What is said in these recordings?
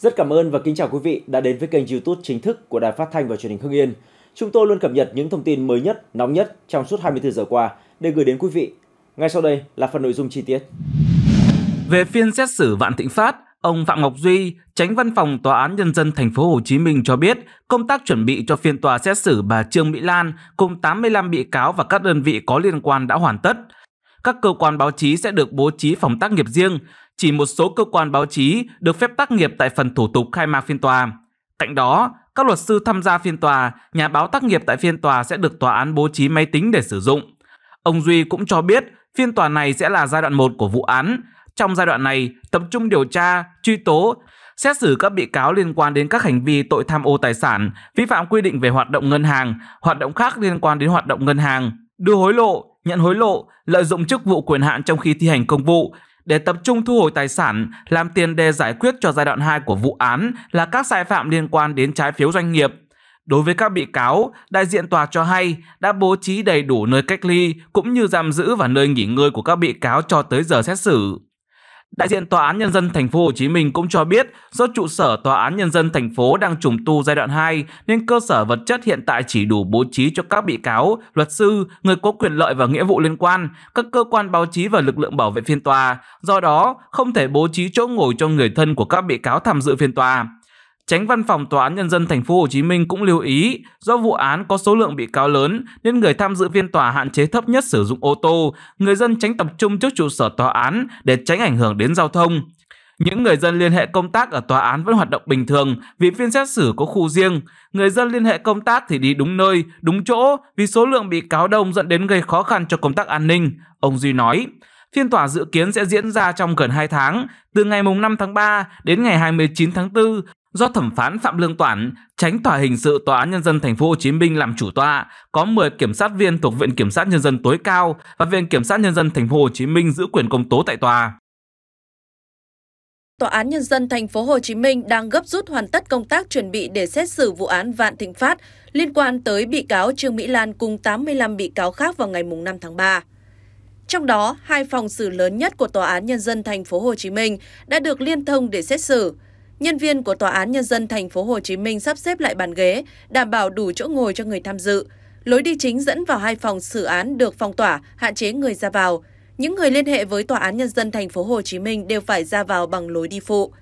Rất cảm ơn và kính chào quý vị đã đến với kênh YouTube chính thức của Đài Phát thanh và Truyền hình Hưng Yên. Chúng tôi luôn cập nhật những thông tin mới nhất, nóng nhất trong suốt 24 giờ qua để gửi đến quý vị. Ngay sau đây là phần nội dung chi tiết. Về phiên xét xử Vạn Thịnh Phát, ông Phạm Ngọc Duy, Tránh Văn phòng Tòa án Nhân dân Thành phố Hồ Chí Minh cho biết, công tác chuẩn bị cho phiên tòa xét xử bà Trương Mỹ Lan cùng 85 bị cáo và các đơn vị có liên quan đã hoàn tất. Các cơ quan báo chí sẽ được bố trí phòng tác nghiệp riêng, chỉ một số cơ quan báo chí được phép tác nghiệp tại phần thủ tục khai mạc phiên tòa. Cạnh đó, các luật sư tham gia phiên tòa, nhà báo tác nghiệp tại phiên tòa sẽ được tòa án bố trí máy tính để sử dụng. Ông Duy cũng cho biết phiên tòa này sẽ là giai đoạn 1 của vụ án. Trong giai đoạn này, tập trung điều tra, truy tố, xét xử các bị cáo liên quan đến các hành vi tội tham ô tài sản, vi phạm quy định về hoạt động ngân hàng, hoạt động khác liên quan đến hoạt động ngân hàng, đưa hối lộ, nhận hối lộ, lợi dụng chức vụ quyền hạn trong khi thi hành công vụ, để tập trung thu hồi tài sản, làm tiền đề giải quyết cho giai đoạn 2 của vụ án là các sai phạm liên quan đến trái phiếu doanh nghiệp. Đối với các bị cáo, đại diện tòa cho hay đã bố trí đầy đủ nơi cách ly cũng như giam giữ và nơi nghỉ ngơi của các bị cáo cho tới giờ xét xử. Đại diện Tòa án Nhân dân Thành phố Hồ Chí Minh cũng cho biết do trụ sở Tòa án Nhân dân Thành phố đang trùng tu giai đoạn 2 nên cơ sở vật chất hiện tại chỉ đủ bố trí cho các bị cáo, luật sư, người có quyền lợi và nghĩa vụ liên quan, các cơ quan báo chí và lực lượng bảo vệ phiên tòa, do đó không thể bố trí chỗ ngồi cho người thân của các bị cáo tham dự phiên tòa. Tránh văn phòng tòa án nhân dân thành phố Hồ Chí Minh cũng lưu ý, do vụ án có số lượng bị cáo lớn nên người tham dự phiên tòa hạn chế thấp nhất sử dụng ô tô, người dân tránh tập trung trước trụ sở tòa án để tránh ảnh hưởng đến giao thông. Những người dân liên hệ công tác ở tòa án vẫn hoạt động bình thường vì phiên xét xử có khu riêng. Người dân liên hệ công tác thì đi đúng nơi, đúng chỗ vì số lượng bị cáo đông dẫn đến gây khó khăn cho công tác an ninh, ông Duy nói. Phiên tòa dự kiến sẽ diễn ra trong gần 2 tháng, từ ngày 5 tháng 3 đến ngày 29 tháng 4 do thẩm phán Phạm Lương Toản, tránh tòa hình sự tòa án nhân dân thành phố Hồ Chí Minh làm chủ tọa, có 10 kiểm sát viên thuộc Viện kiểm sát nhân dân tối cao và Viện kiểm sát nhân dân thành phố Hồ Chí Minh giữ quyền công tố tại tòa. Tòa án nhân dân thành phố Hồ Chí Minh đang gấp rút hoàn tất công tác chuẩn bị để xét xử vụ án Vạn Thịnh Phát liên quan tới bị cáo Trương Mỹ Lan cùng 85 bị cáo khác vào ngày 5 tháng 3. Trong đó, hai phòng xử lớn nhất của Tòa án nhân dân thành phố Hồ Chí Minh đã được liên thông để xét xử nhân viên của Tòa án Nhân dân thành phố Hồ Chí Minh sắp xếp lại bàn ghế, đảm bảo đủ chỗ ngồi cho người tham dự. Lối đi chính dẫn vào hai phòng xử án được phong tỏa, hạn chế người ra vào. Những người liên hệ với Tòa án Nhân dân thành phố Hồ Chí Minh đều phải ra vào bằng lối đi phụ.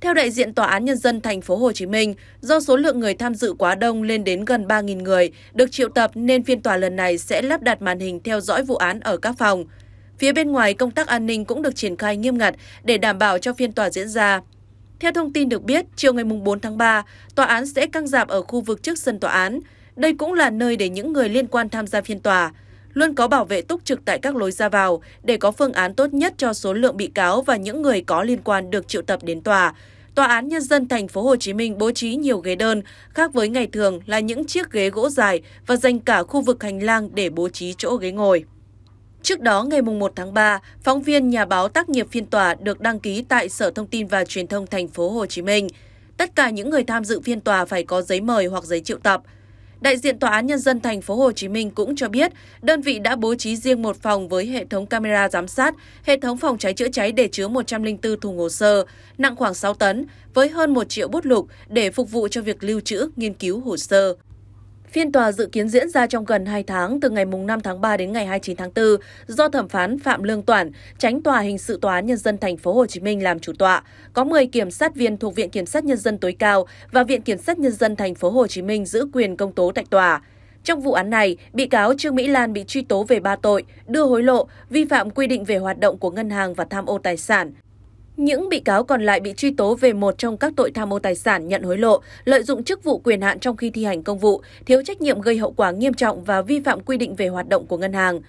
Theo đại diện Tòa án Nhân dân thành phố Hồ Chí Minh, do số lượng người tham dự quá đông lên đến gần 3.000 người được triệu tập nên phiên tòa lần này sẽ lắp đặt màn hình theo dõi vụ án ở các phòng. Phía bên ngoài, công tác an ninh cũng được triển khai nghiêm ngặt để đảm bảo cho phiên tòa diễn ra. Theo thông tin được biết, chiều ngày 4 tháng 3, tòa án sẽ căng dạp ở khu vực trước sân tòa án. Đây cũng là nơi để những người liên quan tham gia phiên tòa. Luôn có bảo vệ túc trực tại các lối ra vào để có phương án tốt nhất cho số lượng bị cáo và những người có liên quan được triệu tập đến tòa. Tòa án Nhân dân Thành phố Hồ Chí Minh bố trí nhiều ghế đơn, khác với ngày thường là những chiếc ghế gỗ dài và dành cả khu vực hành lang để bố trí chỗ ghế ngồi. Trước đó, ngày 1 tháng 3, phóng viên nhà báo tác nghiệp phiên tòa được đăng ký tại Sở Thông tin và Truyền thông thành phố Hồ Chí Minh. Tất cả những người tham dự phiên tòa phải có giấy mời hoặc giấy triệu tập. Đại diện Tòa án Nhân dân thành phố Hồ Chí Minh cũng cho biết, đơn vị đã bố trí riêng một phòng với hệ thống camera giám sát, hệ thống phòng cháy chữa cháy để chứa 104 thùng hồ sơ, nặng khoảng 6 tấn, với hơn 1 triệu bút lục để phục vụ cho việc lưu trữ, nghiên cứu hồ sơ. Phiên tòa dự kiến diễn ra trong gần 2 tháng từ ngày 5 tháng 3 đến ngày 29 tháng 4 do thẩm phán Phạm Lương Toản, tránh tòa hình sự tòa án nhân dân thành phố Hồ Chí Minh làm chủ tọa. Có 10 kiểm sát viên thuộc Viện Kiểm sát nhân dân tối cao và Viện Kiểm sát nhân dân thành phố Hồ Chí Minh giữ quyền công tố tại tòa. Trong vụ án này, bị cáo Trương Mỹ Lan bị truy tố về ba tội: đưa hối lộ, vi phạm quy định về hoạt động của ngân hàng và tham ô tài sản. Những bị cáo còn lại bị truy tố về một trong các tội tham ô tài sản, nhận hối lộ, lợi dụng chức vụ quyền hạn trong khi thi hành công vụ, thiếu trách nhiệm gây hậu quả nghiêm trọng và vi phạm quy định về hoạt động của ngân hàng.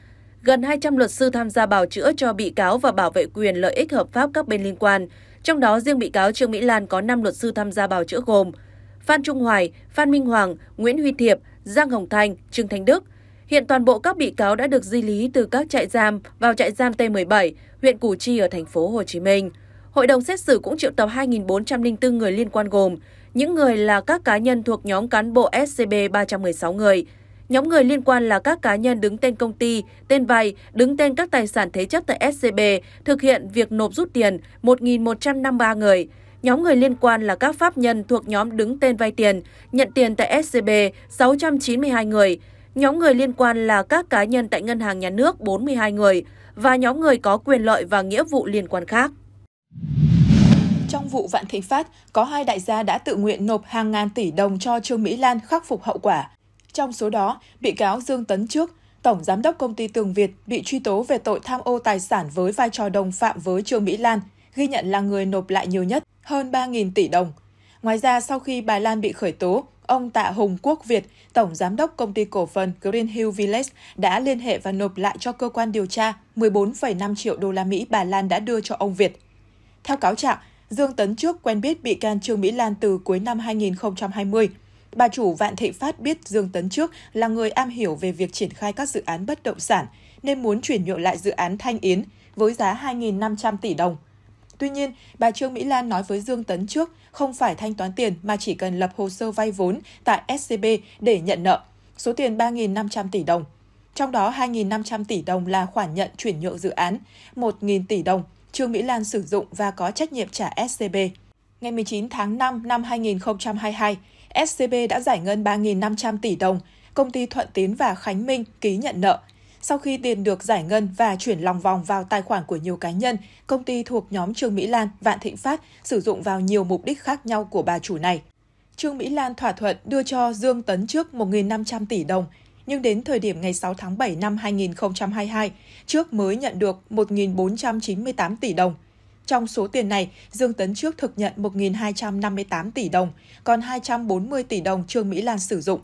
Gần 200 luật sư tham gia bào chữa cho bị cáo và bảo vệ quyền lợi ích hợp pháp các bên liên quan. Trong đó, riêng bị cáo Trương Mỹ Lan có 5 luật sư tham gia bào chữa gồm Phan Trung Hoài, Phan Minh Hoàng, Nguyễn Huy Thiệp, Giang Hồng Thanh, Trương Thanh Đức. Hiện toàn bộ các bị cáo đã được di lý từ các trại giam vào trại giam T17, huyện Củ Chi ở thành phố Hồ Chí Minh. Hội đồng xét xử cũng triệu tập 2.404 người liên quan gồm những người là các cá nhân thuộc nhóm cán bộ SCB 316 người, Nhóm người liên quan là các cá nhân đứng tên công ty, tên vay, đứng tên các tài sản thế chấp tại SCB, thực hiện việc nộp rút tiền 1.153 người. Nhóm người liên quan là các pháp nhân thuộc nhóm đứng tên vay tiền, nhận tiền tại SCB 692 người. Nhóm người liên quan là các cá nhân tại Ngân hàng Nhà nước 42 người và nhóm người có quyền lợi và nghĩa vụ liên quan khác. Trong vụ Vạn Thịnh Phát, có hai đại gia đã tự nguyện nộp hàng ngàn tỷ đồng cho Trương Mỹ Lan khắc phục hậu quả. Trong số đó, bị cáo Dương Tấn Trước, Tổng Giám đốc Công ty Tường Việt bị truy tố về tội tham ô tài sản với vai trò đồng phạm với Trương Mỹ Lan, ghi nhận là người nộp lại nhiều nhất, hơn 3.000 tỷ đồng. Ngoài ra, sau khi bà Lan bị khởi tố, ông Tạ Hùng Quốc Việt, Tổng Giám đốc Công ty Cổ phần Green Hill Village đã liên hệ và nộp lại cho cơ quan điều tra 14,5 triệu đô la Mỹ bà Lan đã đưa cho ông Việt. Theo cáo trạng, Dương Tấn trước quen biết bị can Trương Mỹ Lan từ cuối năm 2020. Bà chủ Vạn Thịnh Phát biết Dương Tấn trước là người am hiểu về việc triển khai các dự án bất động sản, nên muốn chuyển nhượng lại dự án Thanh Yến với giá 2.500 tỷ đồng. Tuy nhiên, bà Trương Mỹ Lan nói với Dương Tấn trước không phải thanh toán tiền mà chỉ cần lập hồ sơ vay vốn tại SCB để nhận nợ, số tiền 3.500 tỷ đồng. Trong đó 2.500 tỷ đồng là khoản nhận chuyển nhượng dự án, 1.000 tỷ đồng Trương Mỹ Lan sử dụng và có trách nhiệm trả SCB. Ngày 19 tháng 5 năm 2022, SCB đã giải ngân 3.500 tỷ đồng, công ty Thuận Tín và Khánh Minh ký nhận nợ. Sau khi tiền được giải ngân và chuyển lòng vòng vào tài khoản của nhiều cá nhân, công ty thuộc nhóm Trương Mỹ Lan, Vạn Thịnh Phát sử dụng vào nhiều mục đích khác nhau của bà chủ này. Trương Mỹ Lan thỏa thuận đưa cho Dương Tấn trước 1.500 tỷ đồng nhưng đến thời điểm ngày 6 tháng 7 năm 2022, trước mới nhận được 1.498 tỷ đồng. Trong số tiền này, Dương Tấn Trước thực nhận 1.258 tỷ đồng, còn 240 tỷ đồng Trương Mỹ Lan sử dụng.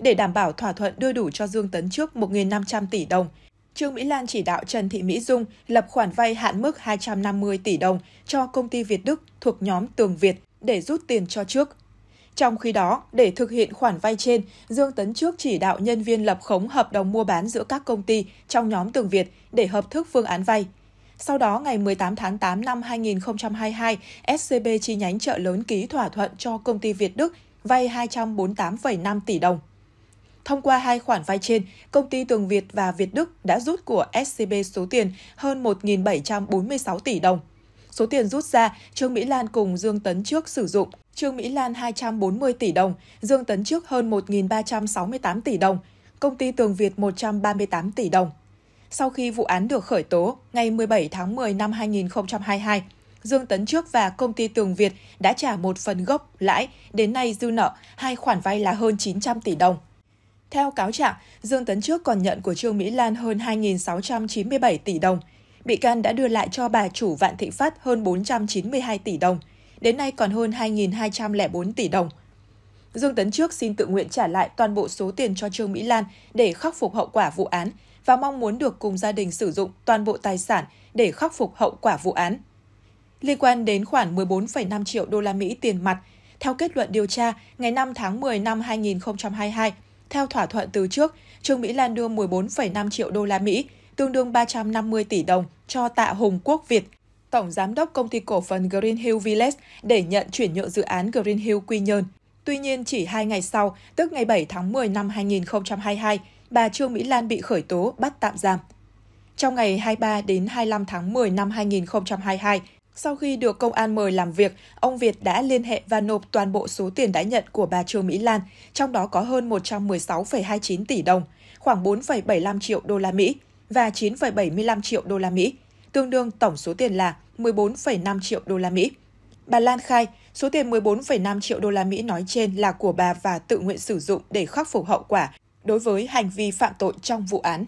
Để đảm bảo thỏa thuận đưa đủ cho Dương Tấn Trước 1.500 tỷ đồng, Trương Mỹ Lan chỉ đạo Trần Thị Mỹ Dung lập khoản vay hạn mức 250 tỷ đồng cho công ty Việt Đức thuộc nhóm Tường Việt để rút tiền cho trước trong khi đó, để thực hiện khoản vay trên, Dương Tấn Trước chỉ đạo nhân viên lập khống hợp đồng mua bán giữa các công ty trong nhóm Tường Việt để hợp thức phương án vay. Sau đó, ngày 18 tháng 8 năm 2022, SCB chi nhánh chợ lớn ký thỏa thuận cho công ty Việt Đức vay 248,5 tỷ đồng. Thông qua hai khoản vay trên, công ty Tường Việt và Việt Đức đã rút của SCB số tiền hơn 1.746 tỷ đồng – Số tiền rút ra, Trương Mỹ Lan cùng Dương Tấn Trước sử dụng Trương Mỹ Lan 240 tỷ đồng, Dương Tấn Trước hơn 1.368 tỷ đồng, công ty Tường Việt 138 tỷ đồng. Sau khi vụ án được khởi tố, ngày 17 tháng 10 năm 2022, Dương Tấn Trước và công ty Tường Việt đã trả một phần gốc lãi, đến nay dư nợ hai khoản vay là hơn 900 tỷ đồng. Theo cáo trạng, Dương Tấn Trước còn nhận của Trương Mỹ Lan hơn 2.697 tỷ đồng, bị can đã đưa lại cho bà chủ Vạn Thịnh Phát hơn 492 tỷ đồng, đến nay còn hơn 2.204 tỷ đồng. Dương Tấn Trước xin tự nguyện trả lại toàn bộ số tiền cho Trương Mỹ Lan để khắc phục hậu quả vụ án và mong muốn được cùng gia đình sử dụng toàn bộ tài sản để khắc phục hậu quả vụ án. Liên quan đến khoảng 14,5 triệu đô la Mỹ tiền mặt, theo kết luận điều tra ngày 5 tháng 10 năm 2022, theo thỏa thuận từ trước, Trương Mỹ Lan đưa 14,5 triệu đô la Mỹ tương đương 350 tỷ đồng cho Tạ Hùng Quốc Việt, Tổng Giám đốc Công ty Cổ phần Green Hill Village để nhận chuyển nhượng dự án Green Hill Quy Nhơn. Tuy nhiên, chỉ hai ngày sau, tức ngày 7 tháng 10 năm 2022, bà Trương Mỹ Lan bị khởi tố bắt tạm giam. Trong ngày 23 đến 25 tháng 10 năm 2022, sau khi được công an mời làm việc, ông Việt đã liên hệ và nộp toàn bộ số tiền đã nhận của bà Trương Mỹ Lan, trong đó có hơn 116,29 tỷ đồng, khoảng 4,75 triệu đô la Mỹ, và 9,75 triệu đô la Mỹ, tương đương tổng số tiền là 14,5 triệu đô la Mỹ. Bà Lan khai, số tiền 14,5 triệu đô la Mỹ nói trên là của bà và tự nguyện sử dụng để khắc phục hậu quả đối với hành vi phạm tội trong vụ án.